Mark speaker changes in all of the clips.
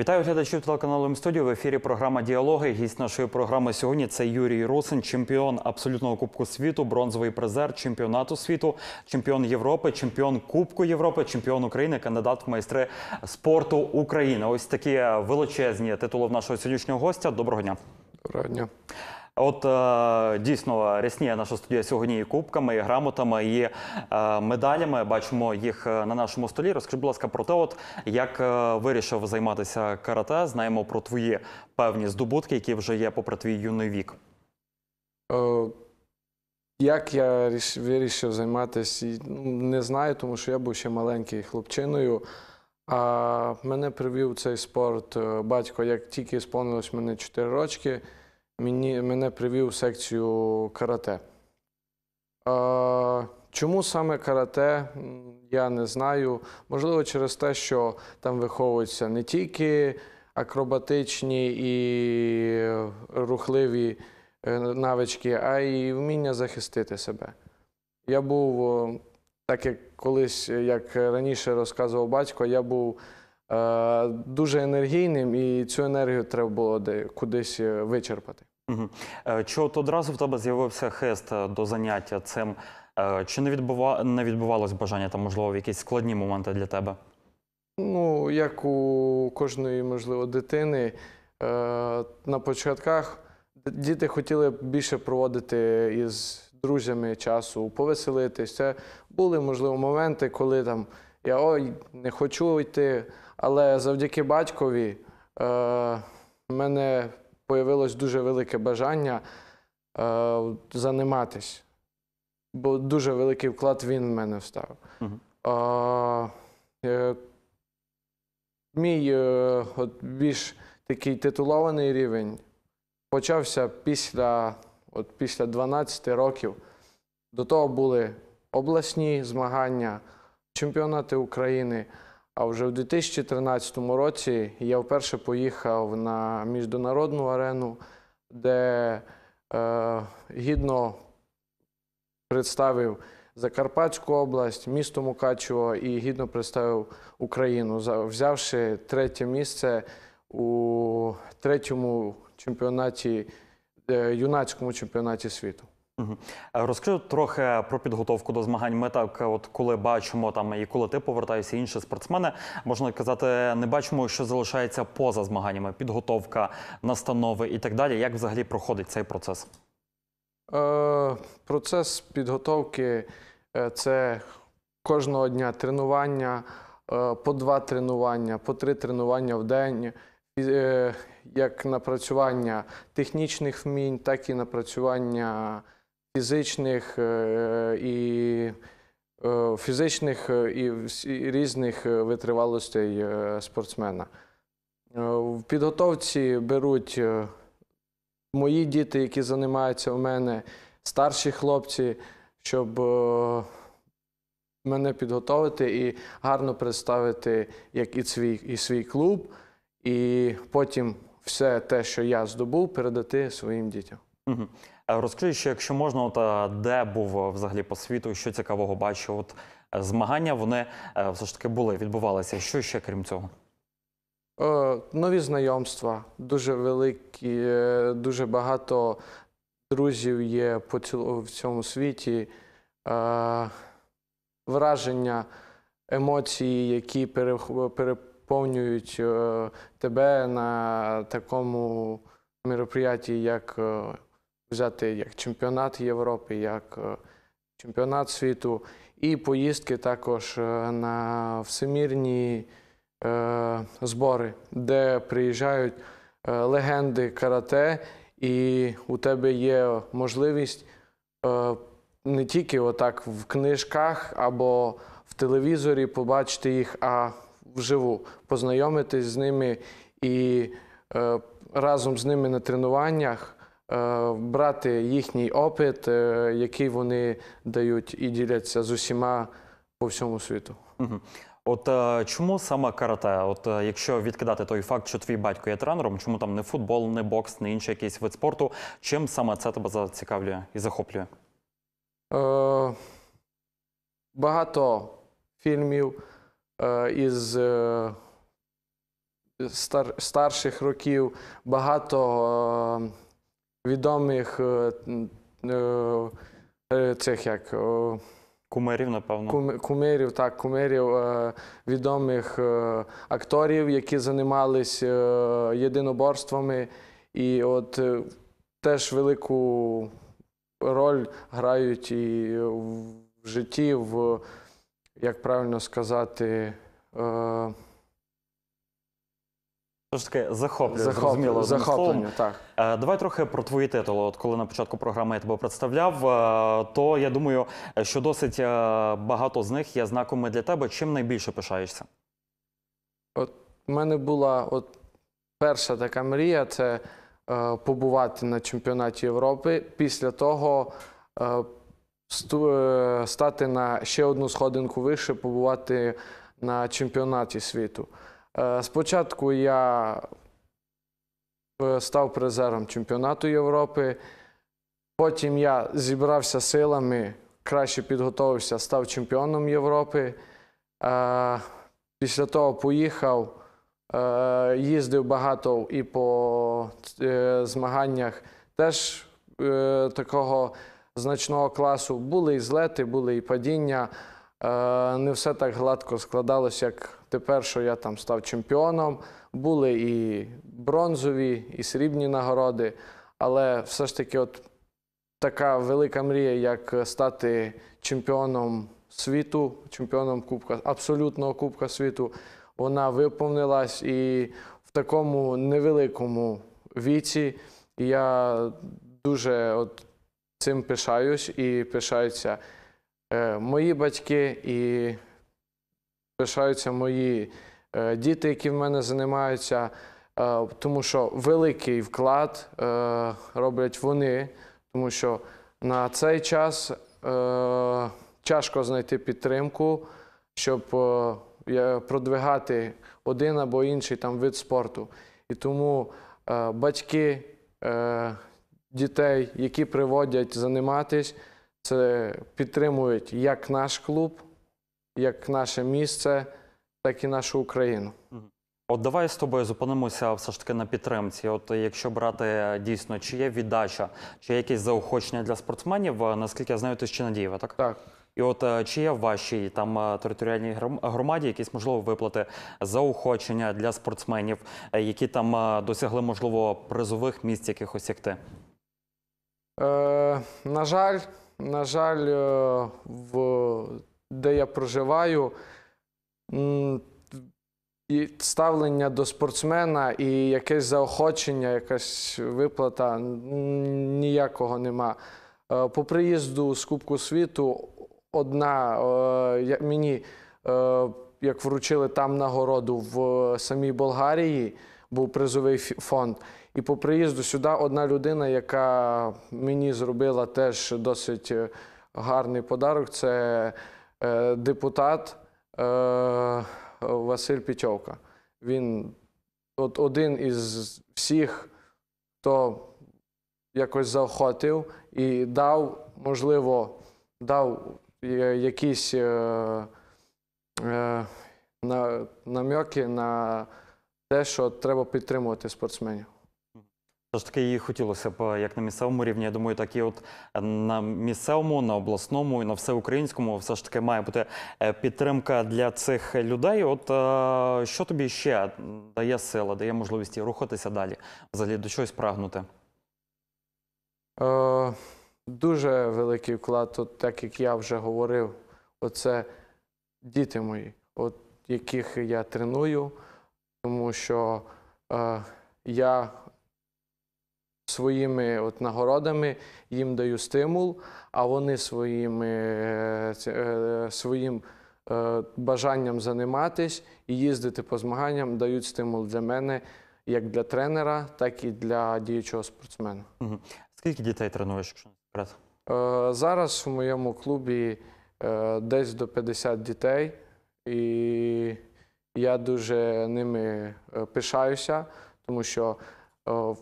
Speaker 1: Вітаю глядачів телеканалу М-студіо. В ефірі програма Діалоги. Гість нашої програми сьогодні це Юрій Русин, чемпіон абсолютного кубку світу, бронзовий призер чемпіонату світу, чемпіон Європи, чемпіон Кубку Європи, чемпіон України, кандидат в майстри спорту України. Ось такі величезні титули в нашого сьогоднішнього гостя. Доброго дня. Доброго дня. От е, дійсно рясніє наша студія сьогодні і кубками, і грамотами, і е, медалями. Бачимо їх е, на нашому столі. Розкажи, будь ласка, про те, от як вирішив займатися карате. Знаємо про твої певні здобутки, які вже є попри твій юний вік.
Speaker 2: Як я вирішив займатися, ну, не знаю, тому що я був ще маленький хлопчиною. А мене привів цей спорт батько, як тільки сповнилось мені 4 роки мені, мене привів в секцію карате. А, Чому саме карате, я не знаю. Можливо, через те, що там виховуються не тільки акробатичні і рухливі е, навички, а й вміння захистити себе. Я був, так як колись, як раніше розказував батько, я був е дуже енергійним, і цю енергію треба було кудись е, вичерпати. Угу. Чи от одразу
Speaker 1: в тебе з'явився хест е, до заняття цим? Е, чи не відбува... не відбувалось бажання там, можливо, в якісь складні моменти для тебе?
Speaker 2: Ну, як у кожної, можливо, дитини на початках діти хотіли більше проводити із друзями часу, повеселитись. Це були, можливо, моменти, коли там я ой, не хочу йти, але завдяки батькові мене появилось дуже велике бажання е, займатися, бо дуже великий вклад він в мене вставив. Угу. Е, мій е, от більш такий титулований рівень почався після, от після 12 років. До того були обласні змагання, чемпіонати України. А вже в 2013 році я вперше поїхав на міжнародну арену, де е, гідно представив Закарпатську область, місто Мукачево і гідно представив Україну, взявши третє місце у третьому чемпіонаті, е, юнацькому чемпіонаті світу. Е, розкажи трохи про підготовку до змагань. Ми
Speaker 1: так, е, от коли бачимо там і коли ти повертаєшся, інші спортсмени можна казати, не бачимо, що залишається поза змаганнями, підготовка, настанови і так далі. Як взагалі проходить цей процес?
Speaker 2: Е, процес підготовки е, це кожного дня тренування, по два тренування, по три тренування в день. Як напрацювання технічних вмінь, так і напрацювання фізичних е, і е, фізичних е, і різних витривалостей спортсмена. В підготовці беруть мої діти, які займаються у мене, старші хлопці, щоб мене підготовити і гарно представити як і свій, і свій клуб, і потім все те, що я здобув, передати своїм дітям.
Speaker 1: Угу. Розкажи, ще, якщо можна, от, е, де був е, взагалі по світу, що цікавого бачив? От змагання вони все ж таки були, відбувалися. Що ще крім цього?
Speaker 2: Е, нові знайомства дуже великі, дуже багато друзів є по цілу, в цьому світі. Е, враження, емоції, які переповнюють е, тебе на такому мероприятті, як взяти як чемпіонат Європи, як е, чемпіонат світу, і поїздки також е, на всемірні е, збори, де приїжджають легенди карате, і у тебе є можливість не тільки отак в книжках або в телевізорі побачити їх, а вживу, познайомитись з ними і разом з ними на тренуваннях. Е, брати їхній опит, е, який вони дають і діляться з усіма по всьому світу. Угу. От е, чому саме карате? От якщо
Speaker 1: відкидати той факт, що твій батько є тренером, чому там не футбол, не бокс, не інший якийсь вид спорту? Чим саме це тебе зацікавлює і захоплює?
Speaker 2: Е, Багато фільмів е, із е, стар, старших років, багато. Е, відомих е, е, е, цих як. Кумирів, напевно. Кумирів, так, кумирів відомих акторів, які займалися єдиноборствами. І от теж велику роль грають і в житті, в, як правильно сказати, Тож таке захоплює, зрозуміло. Захоплення, так.
Speaker 1: Е, давай трохи про твої титули. От коли на початку програми я тебе представляв, е, то я думаю, що досить е,
Speaker 2: багато з них є знаками для тебе. Чим найбільше пишаєшся? От у мене була от перша така мрія це е, побувати на чемпіонаті Європи. Після того е, сту, е, стати на ще одну сходинку вище, побувати на чемпіонаті світу. Е, спочатку я е, став призером чемпіонату Європи, потім я зібрався силами, краще підготувався, став чемпіоном Європи. Е, після того поїхав, їздив багато і по змаганнях теж такого значного класу. Були і злети, були і падіння. Не все так гладко складалося, як. Тепер, що я там став чемпіоном, були і бронзові, і срібні нагороди. Але все ж таки, от така велика мрія, як стати чемпіоном світу, чемпіоном Кубка, абсолютного Кубка світу, вона виповнилась і в такому невеликому віці я дуже от цим пишаюсь і пишаються е, мої батьки і лишаються мої е, діти, які в мене займаються, е, тому що великий вклад е, роблять вони, тому що на цей час тяжко знайти підтримку, щоб продвигати один або інший там вид спорту. І тому батьки дітей, які приводять займатися, це підтримують як наш клуб як наше місце, так і нашу Україну. От давай
Speaker 1: з тобою зупинимося все ж таки на підтримці. От якщо брати е, дійсно, чи є віддача, чи є якісь заохочення для спортсменів, е, наскільки я знаю, ти ще Чинадієва, так? Так. І от е, чи є в вашій там територіальній громаді якісь можливо виплати заохочення для спортсменів, які там досягли можливо призових місць якихось як ти?
Speaker 2: Е, На жаль, на жаль, в де я проживаю, і ставлення до спортсмена і якесь заохочення, якась виплата ніякого нема. Е, по приїзду з Кубку світу одна е, мені е, як вручили там нагороду в самій Болгарії, був призовий фонд. І по приїзду сюди одна людина, яка мені зробила теж досить гарний подарок. Це Е, депутат е, Василь Пічовка. Він от один із всіх, хто якось заохотив і дав, можливо, дав е, якісь е, намьоки на те, що треба підтримувати спортсменів.
Speaker 1: Тож таки і хотілося б е, як на місцевому рівні, я думаю, так і от е, на місцевому, на обласному і на всеукраїнському, все ж таки має бути е, підтримка для цих людей. От що тобі ще дає сила, дає можливість рухатися далі, взагалі до чогось прагнути?
Speaker 2: Е, дуже великий вклад, от, так як я вже говорив, оце діти мої, от яких я треную, тому що е, я Своїми от нагородами їм даю стимул, а вони своїми, е, е, своїм е, бажанням займатися і їздити по змаганням дають стимул для мене, як для тренера, так і для діючого спортсмена. Скільки дітей тренуєш? Зараз в моєму клубі десь до 50 дітей, і я дуже ними пишаюся, тому що в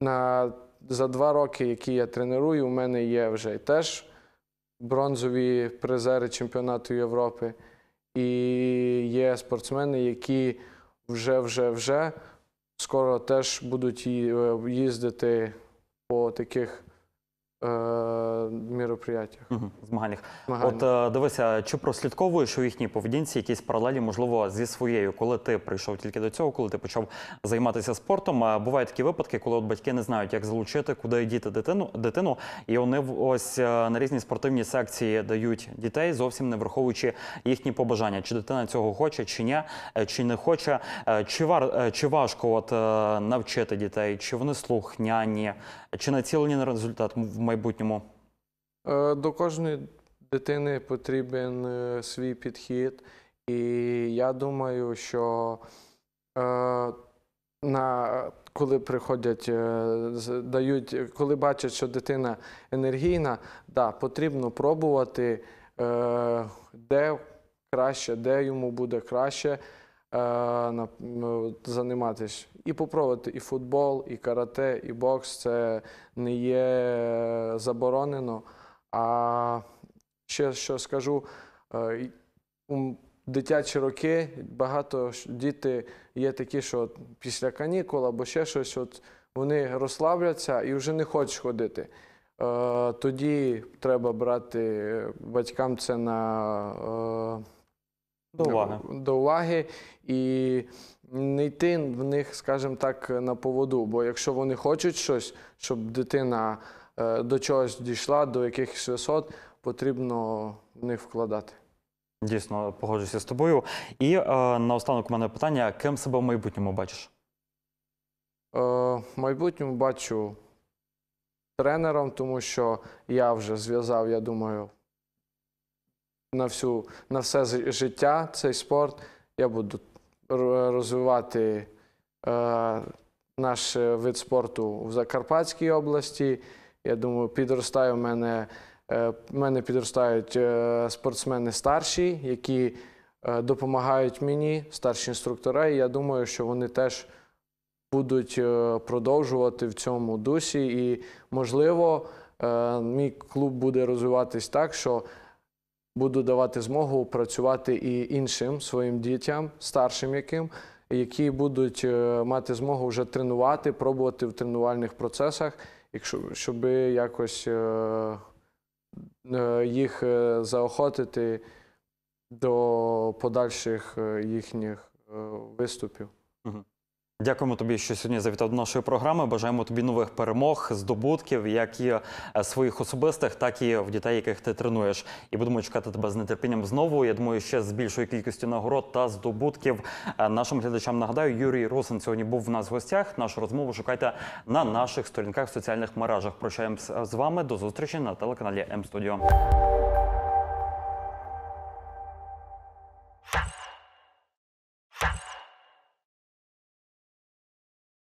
Speaker 2: на За два роки, які я треную, у мене є вже теж бронзові призери чемпіонату Європи. І є спортсмени, які вже вже вже скоро теж будуть е, їздити по таких Е, мероприятиях.
Speaker 1: Угу, змаганнях. Змаганнях. От е, дивися, чи прослідковуєш у їхній поведінці якісь паралелі, можливо, зі своєю, коли ти прийшов тільки до цього, коли ти почав займатися спортом. Бувають такі випадки, коли от батьки не знають, як залучити, куди діти дитину, дитину, і вони ось е, на різні спортивні секції дають дітей, зовсім не враховуючи їхні побажання. Чи дитина цього хоче, чи ні, чи не хоче, чи вар чи важко от навчити дітей, чи вони слухняні, чи націлені на результат майбутньому?
Speaker 2: Е, до кожної дитини потрібен е, свій підхід, і я думаю, що е, на коли приходять, дають, коли бачать, що дитина енергійна, да, потрібно пробувати, де краще, де йому буде краще. Е, займатися і попробувати і футбол, і карате, і бокс це не є е, заборонено. А ще що скажу, е, у дитячі роки багато діти є такі, що після канікул або ще щось, от вони розслабляться і вже не хочуть ходити. Тоді треба брати батькам це на до е, уваги. до уваги і не йти в них, скажімо так, на поводу. Бо якщо вони хочуть щось, щоб дитина е, до чогось дійшла, до якихось висот, потрібно в них вкладати.
Speaker 1: Дійсно, погоджуся з тобою. І е, наостанок у мене питання: ким себе в майбутньому бачиш?
Speaker 2: Е, в майбутньому бачу тренером, тому що я вже зв'язав, я думаю, на всю на все життя цей спорт. Я буду розвивати е, наш е, вид спорту в Закарпатській області. Я думаю, підростає в мене е, в мене підростають е, спортсмени старші, які е, допомагають мені, старші інструктори. І я думаю, що вони теж будуть е, продовжувати в цьому дусі. І, можливо, е, мій клуб буде розвиватись так, що буду давати змогу працювати і іншим своїм дітям, старшим яким, які будуть е, мати змогу вже тренувати, пробувати в тренувальних процесах, щоб якось е, е, їх заохотити до подальших їхніх виступів.
Speaker 1: Дякуємо тобі, що сьогодні завітав до нашої програми. Бажаємо тобі нових перемог, здобутків, як і е, своїх особистих, так і в дітей, яких ти тренуєш. І будемо чекати тебе з нетерпінням знову. Я думаю, ще з більшою кількістю нагород та здобутків е, нашим глядачам. Нагадаю, Юрій Русин сьогодні був в нас в гостях. Нашу розмову шукайте на наших сторінках в соціальних мережах. Прощаємося е, з вами до зустрічі на телеканалі М Студіо.